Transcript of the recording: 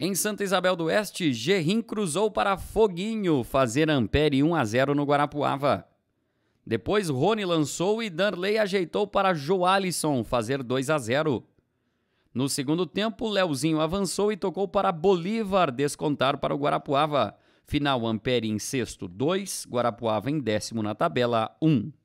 Em Santa Isabel do Oeste, Gerrim cruzou para Foguinho fazer ampere 1 a 0 no Guarapuava. Depois, Rony lançou e Darley ajeitou para Joalisson fazer 2 a 0. No segundo tempo, Leozinho avançou e tocou para Bolívar descontar para o Guarapuava. Final Ampere em sexto, 2, Guarapuava em décimo na tabela, 1. Um.